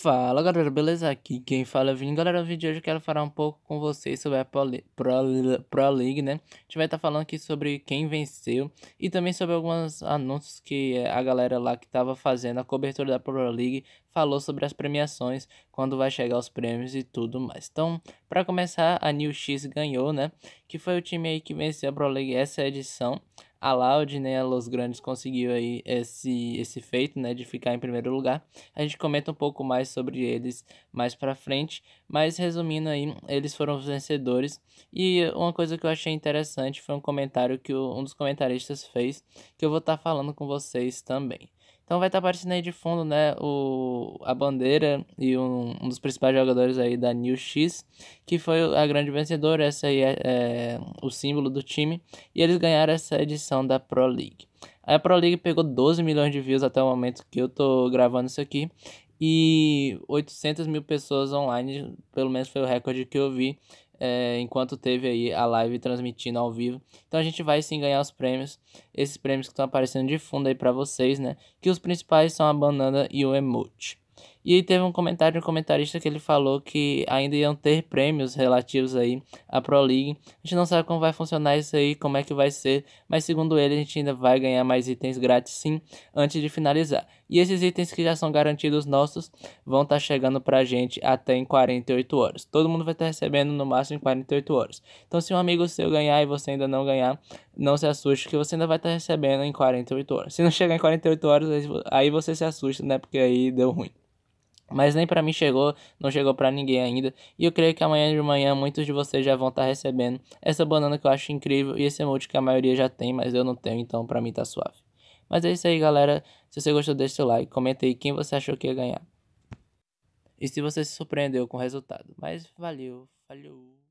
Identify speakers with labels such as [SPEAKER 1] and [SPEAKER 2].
[SPEAKER 1] Fala galera, beleza? Aqui quem fala é o Vini. Galera, no vídeo de hoje eu quero falar um pouco com vocês sobre a Pro, Pro, Pro League, né? A gente vai estar tá falando aqui sobre quem venceu e também sobre alguns anúncios que eh, a galera lá que estava fazendo a cobertura da Pro League falou sobre as premiações, quando vai chegar os prêmios e tudo mais. Então, para começar, a New X ganhou, né? Que foi o time aí que venceu a Pro League essa edição a Loud, né, a Los Grandes conseguiu aí esse, esse feito, né, de ficar em primeiro lugar. A gente comenta um pouco mais sobre eles mais pra frente, mas resumindo aí, eles foram os vencedores. E uma coisa que eu achei interessante foi um comentário que o, um dos comentaristas fez, que eu vou estar tá falando com vocês também. Então vai estar tá aparecendo aí de fundo, né, o, a bandeira e um, um, dos principais jogadores aí da New X, que foi a grande vencedora, essa aí é, é o símbolo do time, e eles ganharam essa edição da Pro League. Aí a Pro League pegou 12 milhões de views até o momento que eu tô gravando isso aqui. E 800 mil pessoas online, pelo menos foi o recorde que eu vi é, enquanto teve aí a live transmitindo ao vivo. Então a gente vai sim ganhar os prêmios, esses prêmios que estão aparecendo de fundo aí para vocês, né? Que os principais são a banana e o emote. E aí teve um comentário de um comentarista que ele falou que ainda iam ter prêmios relativos aí à Pro League. A gente não sabe como vai funcionar isso aí, como é que vai ser, mas segundo ele a gente ainda vai ganhar mais itens grátis sim, antes de finalizar. E esses itens que já são garantidos nossos vão estar tá chegando pra gente até em 48 horas. Todo mundo vai estar tá recebendo no máximo em 48 horas. Então se um amigo seu ganhar e você ainda não ganhar, não se assuste que você ainda vai estar tá recebendo em 48 horas. Se não chegar em 48 horas, aí você se assusta, né? Porque aí deu ruim. Mas nem para mim chegou, não chegou para ninguém ainda. E eu creio que amanhã de manhã muitos de vocês já vão estar tá recebendo essa banana que eu acho incrível e esse emote que a maioria já tem, mas eu não tenho, então para mim tá suave. Mas é isso aí, galera. Se você gostou, deixa seu like, comenta aí quem você achou que ia ganhar. E se você se surpreendeu com o resultado. Mas valeu, falhou.